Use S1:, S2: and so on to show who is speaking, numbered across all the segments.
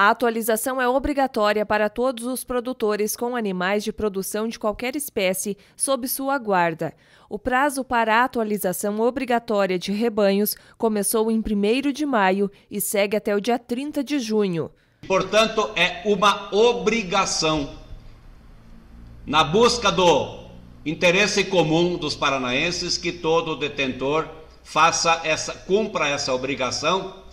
S1: A atualização é obrigatória para todos os produtores com animais de produção de qualquer espécie sob sua guarda. O prazo para a atualização obrigatória de rebanhos começou em 1 de maio e segue até o dia 30 de junho.
S2: Portanto, é uma obrigação na busca do interesse comum dos paranaenses que todo detentor faça essa cumpra essa obrigação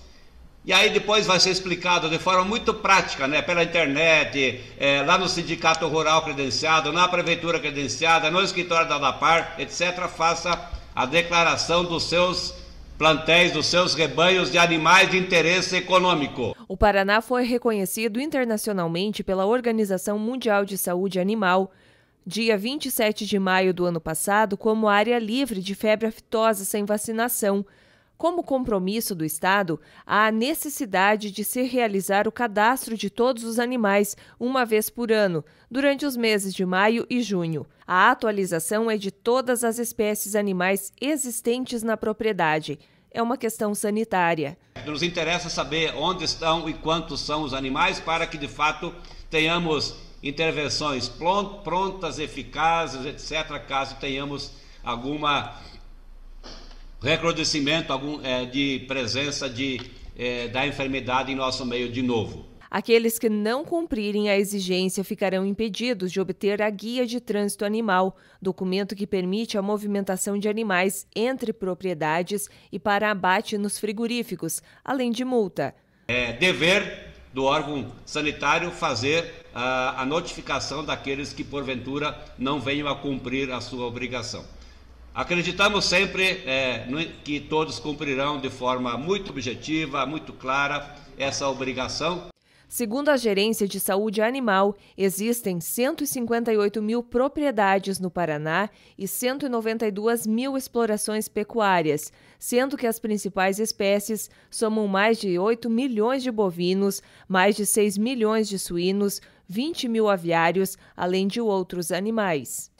S2: e aí depois vai ser explicado de forma muito prática, né? Pela internet, é, lá no sindicato rural credenciado, na prefeitura credenciada, no escritório da DAPAR, etc. Faça a declaração dos seus plantéis dos seus rebanhos de animais de interesse econômico.
S1: O Paraná foi reconhecido internacionalmente pela Organização Mundial de Saúde Animal, dia 27 de maio do ano passado, como área livre de febre aftosa sem vacinação como compromisso do Estado, há a necessidade de se realizar o cadastro de todos os animais uma vez por ano, durante os meses de maio e junho. A atualização é de todas as espécies animais existentes na propriedade. É uma questão sanitária.
S2: Nos interessa saber onde estão e quantos são os animais para que, de fato, tenhamos intervenções prontas, eficazes, etc., caso tenhamos alguma recrudescimento é, de presença de, é, da enfermidade em nosso meio de novo.
S1: Aqueles que não cumprirem a exigência ficarão impedidos de obter a Guia de Trânsito Animal, documento que permite a movimentação de animais entre propriedades e para abate nos frigoríficos, além de multa.
S2: É dever do órgão sanitário fazer a, a notificação daqueles que, porventura, não venham a cumprir a sua obrigação. Acreditamos sempre é, que todos cumprirão de forma muito objetiva, muito clara, essa obrigação.
S1: Segundo a Gerência de Saúde Animal, existem 158 mil propriedades no Paraná e 192 mil explorações pecuárias, sendo que as principais espécies somam mais de 8 milhões de bovinos, mais de 6 milhões de suínos, 20 mil aviários, além de outros animais.